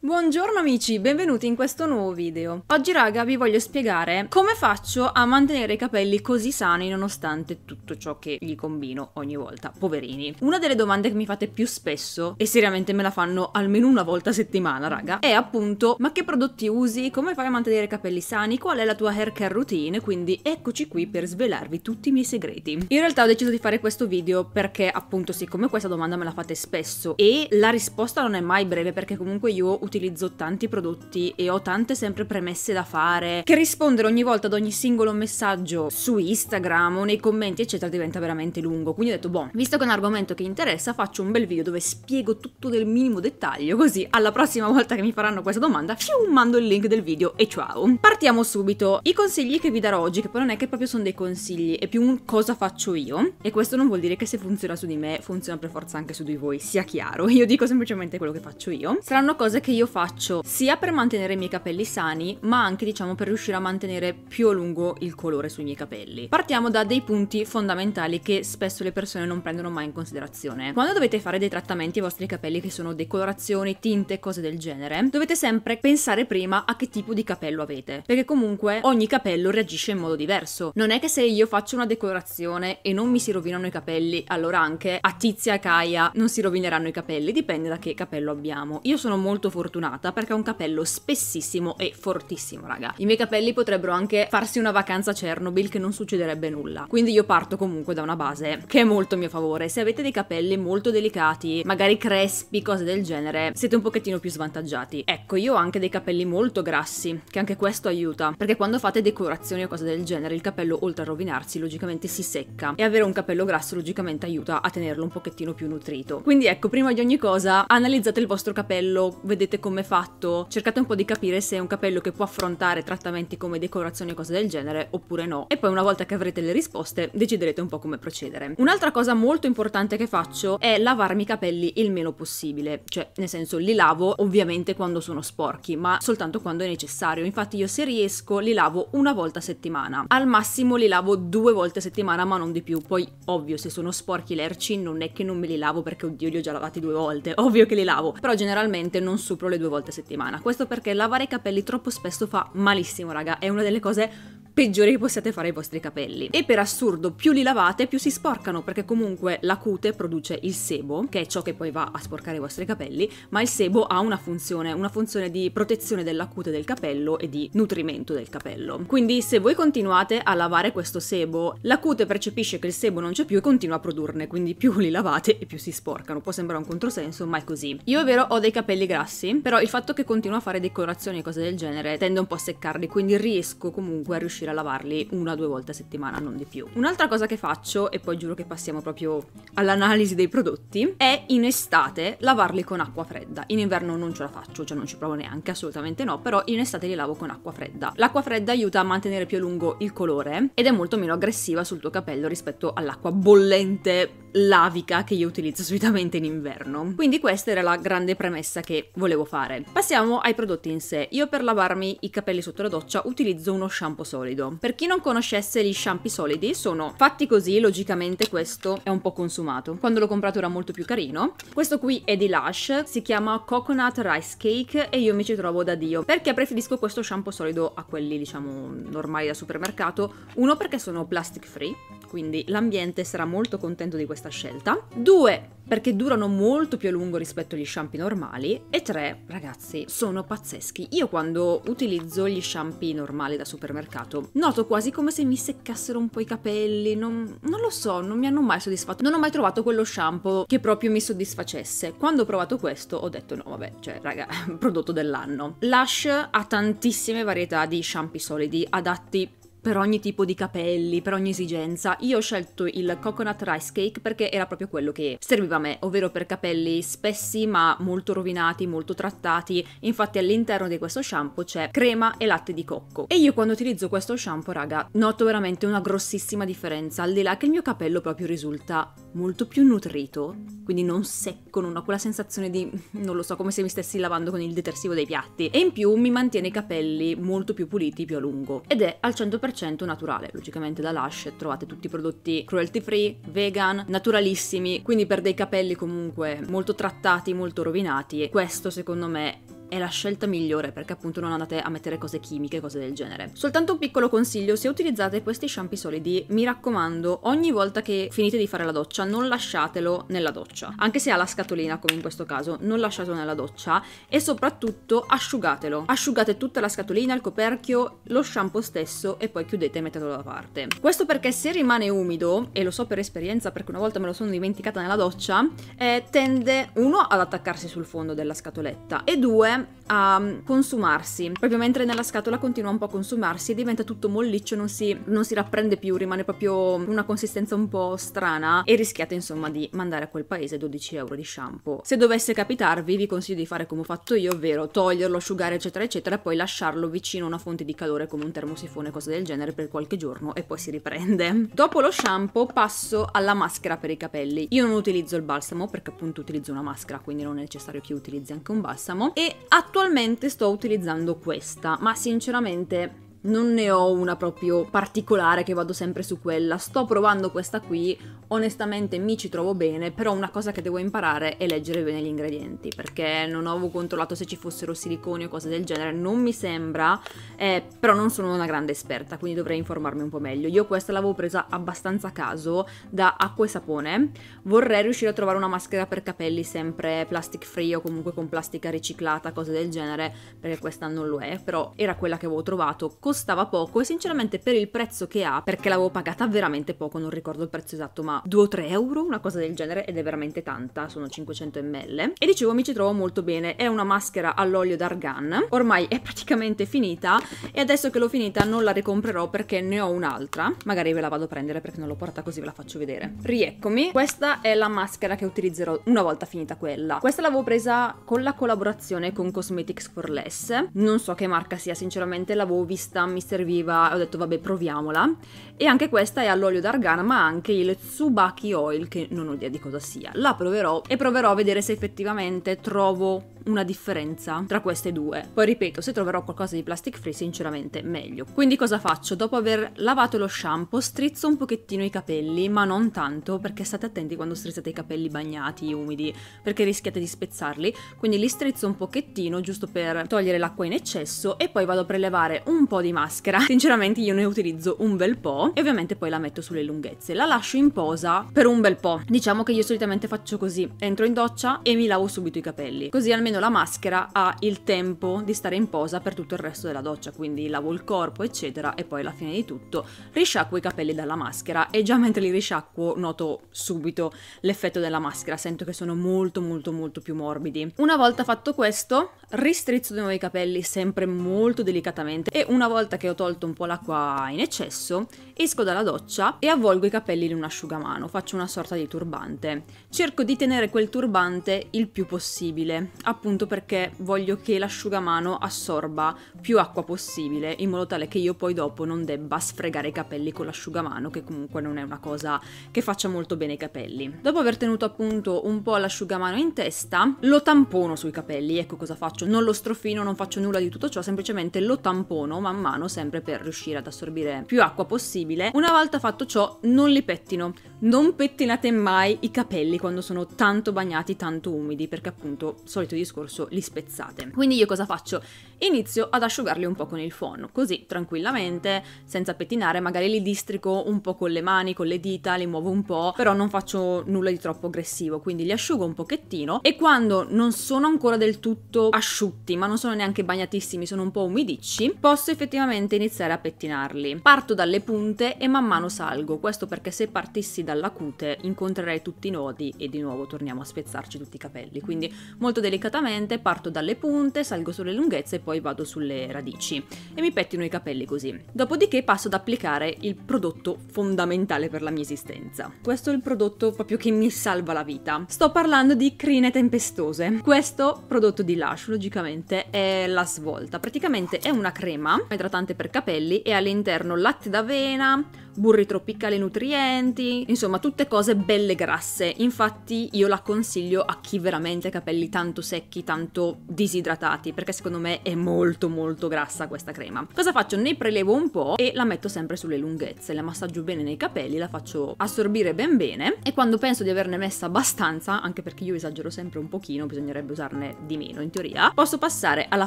Buongiorno amici, benvenuti in questo nuovo video. Oggi raga vi voglio spiegare come faccio a mantenere i capelli così sani nonostante tutto ciò che gli combino ogni volta, poverini. Una delle domande che mi fate più spesso, e seriamente me la fanno almeno una volta a settimana raga, è appunto ma che prodotti usi, come fai a mantenere i capelli sani, qual è la tua hair care routine, quindi eccoci qui per svelarvi tutti i miei segreti. In realtà ho deciso di fare questo video perché appunto siccome questa domanda me la fate spesso e la risposta non è mai breve perché comunque io utilizzo tanti prodotti e ho tante sempre premesse da fare, che rispondere ogni volta ad ogni singolo messaggio su Instagram o nei commenti eccetera diventa veramente lungo, quindi ho detto boh, visto che è un argomento che interessa faccio un bel video dove spiego tutto nel minimo dettaglio, così alla prossima volta che mi faranno questa domanda, fium, mando il link del video e ciao. Partiamo subito. I consigli che vi darò oggi, che poi non è che proprio sono dei consigli, è più un cosa faccio io, e questo non vuol dire che se funziona su di me, funziona per forza anche su di voi, sia chiaro, io dico semplicemente quello che faccio io, saranno cose che io io faccio sia per mantenere i miei capelli sani, ma anche diciamo per riuscire a mantenere più a lungo il colore sui miei capelli. Partiamo da dei punti fondamentali che spesso le persone non prendono mai in considerazione. Quando dovete fare dei trattamenti ai vostri capelli che sono decolorazioni, tinte, cose del genere, dovete sempre pensare prima a che tipo di capello avete, perché comunque ogni capello reagisce in modo diverso. Non è che se io faccio una decolorazione e non mi si rovinano i capelli, allora anche a Tizia e Kaia non si rovineranno i capelli, dipende da che capello abbiamo. Io sono molto fortunata fortunata perché ho un capello spessissimo e fortissimo, raga. I miei capelli potrebbero anche farsi una vacanza a Chernobyl che non succederebbe nulla. Quindi io parto comunque da una base che è molto a mio favore. Se avete dei capelli molto delicati, magari crespi, cose del genere, siete un pochettino più svantaggiati. Ecco, io ho anche dei capelli molto grassi, che anche questo aiuta, perché quando fate decorazioni o cose del genere, il capello oltre a rovinarsi logicamente si secca e avere un capello grasso logicamente aiuta a tenerlo un pochettino più nutrito. Quindi ecco, prima di ogni cosa analizzate il vostro capello, vedete come fatto, cercate un po' di capire se è un capello che può affrontare trattamenti come decorazione e cose del genere oppure no. E poi una volta che avrete le risposte deciderete un po' come procedere. Un'altra cosa molto importante che faccio è lavarmi i capelli il meno possibile, cioè nel senso li lavo ovviamente quando sono sporchi, ma soltanto quando è necessario. Infatti io se riesco li lavo una volta a settimana. Al massimo li lavo due volte a settimana, ma non di più. Poi ovvio se sono sporchi lerci non è che non me li lavo perché oddio li ho già lavati due volte, ovvio che li lavo, però generalmente non supro le due volte a settimana. Questo perché lavare i capelli troppo spesso fa malissimo, raga, è una delle cose peggiore che possiate fare ai vostri capelli. E per assurdo, più li lavate, più si sporcano, perché comunque la cute produce il sebo, che è ciò che poi va a sporcare i vostri capelli, ma il sebo ha una funzione, una funzione di protezione della cute del capello e di nutrimento del capello. Quindi se voi continuate a lavare questo sebo, la cute percepisce che il sebo non c'è più e continua a produrne, quindi più li lavate e più si sporcano. Può sembrare un controsenso, ma è così. Io è vero ho dei capelli grassi, però il fatto che continuo a fare decorazioni e cose del genere tende un po' a seccarli, quindi riesco comunque a riuscire riuscire a lavarli una o due volte a settimana, non di più. Un'altra cosa che faccio, e poi giuro che passiamo proprio all'analisi dei prodotti, è in estate lavarli con acqua fredda. In inverno non ce la faccio, cioè non ci provo neanche, assolutamente no, però in estate li lavo con acqua fredda. L'acqua fredda aiuta a mantenere più a lungo il colore ed è molto meno aggressiva sul tuo capello rispetto all'acqua bollente lavica che io utilizzo solitamente in inverno. Quindi questa era la grande premessa che volevo fare. Passiamo ai prodotti in sé. Io per lavarmi i capelli sotto la doccia utilizzo uno shampoo solido. Per chi non conoscesse gli shampoo solidi sono fatti così, logicamente questo è un po' consumato. Quando l'ho comprato era molto più carino. Questo qui è di Lush, si chiama Coconut Rice Cake e io mi ci trovo da Dio perché preferisco questo shampoo solido a quelli diciamo normali da supermercato. Uno perché sono plastic free quindi l'ambiente sarà molto contento di questa scelta. Due, perché durano molto più a lungo rispetto agli shampoo normali. E tre, ragazzi, sono pazzeschi. Io quando utilizzo gli shampoo normali da supermercato noto quasi come se mi seccassero un po' i capelli, non, non lo so, non mi hanno mai soddisfatto. Non ho mai trovato quello shampoo che proprio mi soddisfacesse. Quando ho provato questo ho detto no, vabbè, cioè raga, prodotto dell'anno. Lush ha tantissime varietà di shampoo solidi adatti per ogni tipo di capelli, per ogni esigenza. Io ho scelto il coconut rice cake perché era proprio quello che serviva a me, ovvero per capelli spessi ma molto rovinati, molto trattati. Infatti all'interno di questo shampoo c'è crema e latte di cocco. E io quando utilizzo questo shampoo, raga, noto veramente una grossissima differenza, al di là che il mio capello proprio risulta molto più nutrito, quindi non secco, non ho quella sensazione di, non lo so, come se mi stessi lavando con il detersivo dei piatti. E in più mi mantiene i capelli molto più puliti più a lungo. Ed è al 100% 100% naturale. Logicamente da Lush trovate tutti i prodotti cruelty free, vegan, naturalissimi, quindi per dei capelli comunque molto trattati, molto rovinati, questo secondo me è la scelta migliore perché appunto non andate a mettere cose chimiche, cose del genere. Soltanto un piccolo consiglio, se utilizzate questi shampoo solidi, mi raccomando, ogni volta che finite di fare la doccia, non lasciatelo nella doccia. Anche se ha la scatolina, come in questo caso, non lasciatelo nella doccia e soprattutto asciugatelo. Asciugate tutta la scatolina, il coperchio, lo shampoo stesso e poi chiudete e mettetelo da parte. Questo perché se rimane umido, e lo so per esperienza perché una volta me lo sono dimenticata nella doccia, eh, tende uno ad attaccarsi sul fondo della scatoletta e due a mm, consumarsi, proprio mentre nella scatola continua un po' a consumarsi e diventa tutto molliccio, non si, non si rapprende più, rimane proprio una consistenza un po' strana e rischiate insomma di mandare a quel paese 12 euro di shampoo. Se dovesse capitarvi vi consiglio di fare come ho fatto io, ovvero toglierlo, asciugare eccetera eccetera e poi lasciarlo vicino a una fonte di calore come un termosifone cose del genere per qualche giorno e poi si riprende. Dopo lo shampoo passo alla maschera per i capelli. Io non utilizzo il balsamo perché appunto utilizzo una maschera quindi non è necessario che utilizzi anche un balsamo e Attualmente sto utilizzando questa, ma sinceramente non ne ho una proprio particolare che vado sempre su quella. Sto provando questa qui, onestamente mi ci trovo bene, però una cosa che devo imparare è leggere bene gli ingredienti, perché non avevo controllato se ci fossero siliconi o cose del genere, non mi sembra, eh, però non sono una grande esperta, quindi dovrei informarmi un po' meglio. Io questa l'avevo presa abbastanza a caso da acqua e sapone. Vorrei riuscire a trovare una maschera per capelli sempre plastic free o comunque con plastica riciclata, cose del genere, perché questa non lo è, però era quella che avevo trovato costava poco e sinceramente per il prezzo che ha, perché l'avevo pagata veramente poco, non ricordo il prezzo esatto, ma 2 o 3 euro, una cosa del genere, ed è veramente tanta, sono 500 ml. E dicevo mi ci trovo molto bene, è una maschera all'olio d'argan, ormai è praticamente finita e adesso che l'ho finita non la ricomprerò perché ne ho un'altra, magari ve la vado a prendere perché non l'ho portata così ve la faccio vedere. Rieccomi, questa è la maschera che utilizzerò una volta finita quella. Questa l'avevo presa con la collaborazione con Cosmetics for Less, non so che marca sia sinceramente, l'avevo vista questa mi serviva, ho detto vabbè proviamola. E anche questa è all'olio d'argana, ma anche il Tsubaki Oil, che non ho idea di cosa sia. La proverò e proverò a vedere se effettivamente trovo una differenza tra queste due. Poi ripeto, se troverò qualcosa di plastic free sinceramente meglio. Quindi cosa faccio? Dopo aver lavato lo shampoo strizzo un pochettino i capelli, ma non tanto perché state attenti quando strizzate i capelli bagnati, umidi, perché rischiate di spezzarli, quindi li strizzo un pochettino giusto per togliere l'acqua in eccesso e poi vado a prelevare un po' di maschera. Sinceramente io ne utilizzo un bel po' e ovviamente poi la metto sulle lunghezze. La lascio in posa per un bel po'. Diciamo che io solitamente faccio così, entro in doccia e mi lavo subito i capelli, così almeno togliendo la maschera ha il tempo di stare in posa per tutto il resto della doccia, quindi lavo il corpo eccetera e poi alla fine di tutto risciacquo i capelli dalla maschera e già mentre li risciacquo noto subito l'effetto della maschera, sento che sono molto molto molto più morbidi. Una volta fatto questo ristrizzo di nuovo i capelli sempre molto delicatamente e una volta che ho tolto un po' l'acqua in eccesso esco dalla doccia e avvolgo i capelli in un asciugamano, faccio una sorta di turbante. Cerco di tenere quel turbante il più possibile, appunto perché voglio che l'asciugamano assorba più acqua possibile in modo tale che io poi dopo non debba sfregare i capelli con l'asciugamano che comunque non è una cosa che faccia molto bene i capelli. Dopo aver tenuto appunto un po' l'asciugamano in testa lo tampono sui capelli, ecco cosa faccio, non lo strofino, non faccio nulla di tutto ciò, semplicemente lo tampono man mano sempre per riuscire ad assorbire più acqua possibile. Una volta fatto ciò non li pettino, non pettinate mai i capelli quando sono tanto bagnati, tanto umidi perché appunto solito di discorso li spezzate. Quindi io cosa faccio? Inizio ad asciugarli un po' con il phon, così tranquillamente, senza pettinare, magari li districo un po' con le mani, con le dita, li muovo un po', però non faccio nulla di troppo aggressivo, quindi li asciugo un pochettino e quando non sono ancora del tutto asciutti, ma non sono neanche bagnatissimi, sono un po' umidicci, posso effettivamente iniziare a pettinarli. Parto dalle punte e man mano salgo, questo perché se partissi dalla cute incontrerei tutti i nodi e di nuovo torniamo a spezzarci tutti i capelli, quindi molto delicatamente separatamente, parto dalle punte, salgo sulle lunghezze e poi vado sulle radici e mi pettino i capelli così. Dopodiché passo ad applicare il prodotto fondamentale per la mia esistenza. Questo è il prodotto proprio che mi salva la vita. Sto parlando di crine tempestose. Questo prodotto di Lush logicamente è la svolta. Praticamente è una crema idratante per capelli e all'interno latte d'avena, burri tropicali nutrienti, insomma tutte cose belle grasse. Infatti io la consiglio a chi veramente ha capelli tanto secchi, tanto disidratati, perché secondo me è molto molto grassa questa crema. Cosa faccio? Ne prelevo un po' e la metto sempre sulle lunghezze, la massaggio bene nei capelli, la faccio assorbire ben bene e quando penso di averne messa abbastanza, anche perché io esagero sempre un pochino, bisognerebbe usarne di meno in teoria, posso passare alla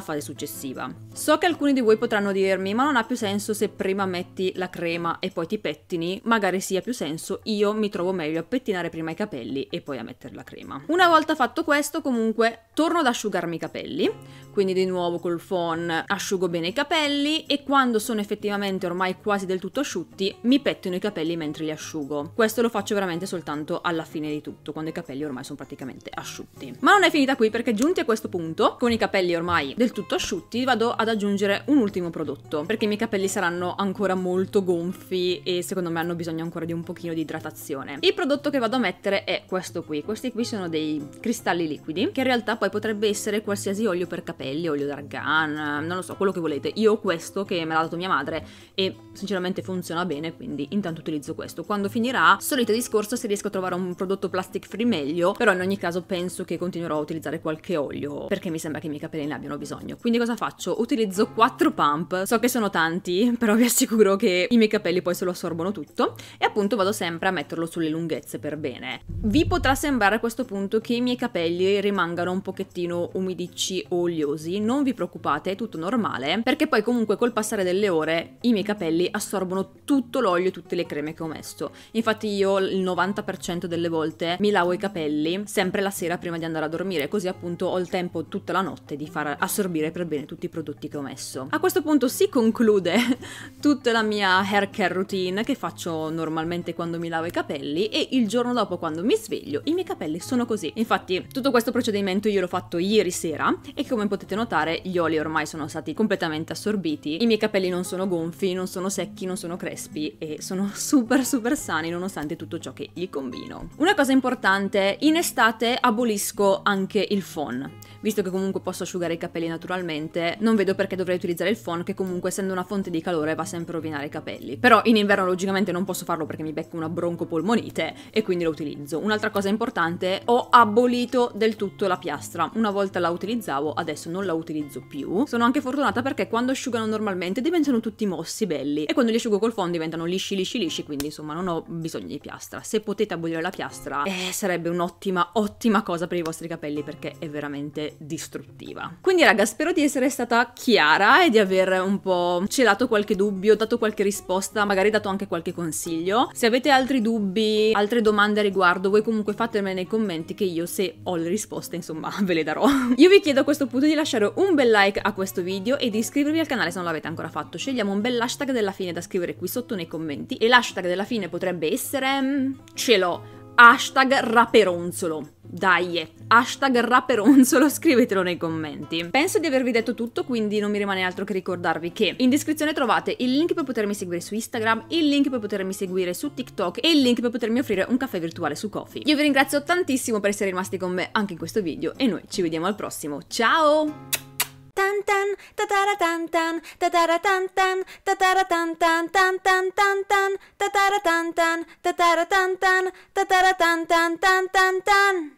fase successiva. So che alcuni di voi potranno dirmi ma non ha più senso se prima metti la crema e poi ti pettini, magari sia più senso, io mi trovo meglio a pettinare prima i capelli e poi a mettere la crema. Una volta fatto questo, comunque, torno ad asciugarmi i capelli, quindi di nuovo col phon asciugo bene i capelli e quando sono effettivamente ormai quasi del tutto asciutti, mi pettino i capelli mentre li asciugo. Questo lo faccio veramente soltanto alla fine di tutto, quando i capelli ormai sono praticamente asciutti. Ma non è finita qui perché giunti a questo punto, con i capelli ormai del tutto asciutti, vado ad aggiungere un ultimo prodotto, perché i miei capelli saranno ancora molto gonfi e secondo me hanno bisogno ancora di un pochino di idratazione. Il prodotto che vado a mettere è questo qui, questi qui sono dei cristalli liquidi che in realtà poi potrebbe essere qualsiasi olio per capelli, olio d'argan, non lo so, quello che volete. Io ho questo che me l'ha dato mia madre e sinceramente funziona bene, quindi intanto utilizzo questo. Quando finirà, solito discorso se riesco a trovare un prodotto plastic free meglio, però in ogni caso penso che continuerò a utilizzare qualche olio perché mi sembra che i miei capelli ne abbiano bisogno. Quindi cosa faccio? Utilizzo 4 pump, so che sono tanti, però vi assicuro che i miei capelli poi se lo assorbono tutto e appunto vado sempre a metterlo sulle lunghezze per bene. Vi potrà sembrare a questo punto che i miei capelli rimangano un pochettino umidicci o oliosi, non vi preoccupate, è tutto normale, perché poi comunque col passare delle ore i miei capelli assorbono tutto l'olio e tutte le creme che ho messo. Infatti io il 90% delle volte mi lavo i capelli sempre la sera prima di andare a dormire, così appunto ho il tempo tutta la notte di far assorbire per bene tutti i prodotti che ho messo. A questo punto si conclude tutta la mia hair care routine routine che faccio normalmente quando mi lavo i capelli e il giorno dopo quando mi sveglio i miei capelli sono così. Infatti tutto questo procedimento io l'ho fatto ieri sera e come potete notare gli oli ormai sono stati completamente assorbiti, i miei capelli non sono gonfi, non sono secchi, non sono crespi e sono super super sani nonostante tutto ciò che gli combino. Una cosa importante, in estate abolisco anche il phon, visto che comunque posso asciugare i capelli naturalmente, non vedo perché dovrei utilizzare il phon che comunque essendo una fonte di calore va sempre a rovinare i capelli. Però in inverno inverno logicamente non posso farlo perché mi becco una broncopolmonite e quindi lo utilizzo. Un'altra cosa importante, ho abolito del tutto la piastra. Una volta la utilizzavo, adesso non la utilizzo più. Sono anche fortunata perché quando asciugano normalmente diventano tutti mossi belli e quando li asciugo col fondo diventano lisci lisci lisci, quindi insomma non ho bisogno di piastra. Se potete abolire la piastra, eh, sarebbe un'ottima ottima cosa per i vostri capelli perché è veramente distruttiva. Quindi raga, spero di essere stata chiara e di aver un po' celato qualche dubbio, dato qualche risposta, magari dato dato anche qualche consiglio. Se avete altri dubbi, altre domande a riguardo, voi comunque fatemele nei commenti che io se ho le risposte insomma ve le darò. Io vi chiedo a questo punto di lasciare un bel like a questo video e di iscrivervi al canale se non l'avete ancora fatto. Scegliamo un bel hashtag della fine da scrivere qui sotto nei commenti e l'hashtag della fine potrebbe essere... Mm, ce l'ho! Hashtag raperonzolo. Dai, eh. hashtag raperonzolo, scrivetelo nei commenti. Penso di avervi detto tutto, quindi non mi rimane altro che ricordarvi che in descrizione trovate il link per potermi seguire su Instagram, il link per potermi seguire su TikTok e il link per potermi offrire un caffè virtuale su Coffee. Io vi ringrazio tantissimo per essere rimasti con me anche in questo video e noi ci vediamo al prossimo. Ciao! Tan tan ta ta ra tan tan ta ta ra tan tan ta ta ra tan tan tan tan tan tan ta ta ra tan tan ta ta ra tan tan ta ta ra tan tan tan tan tan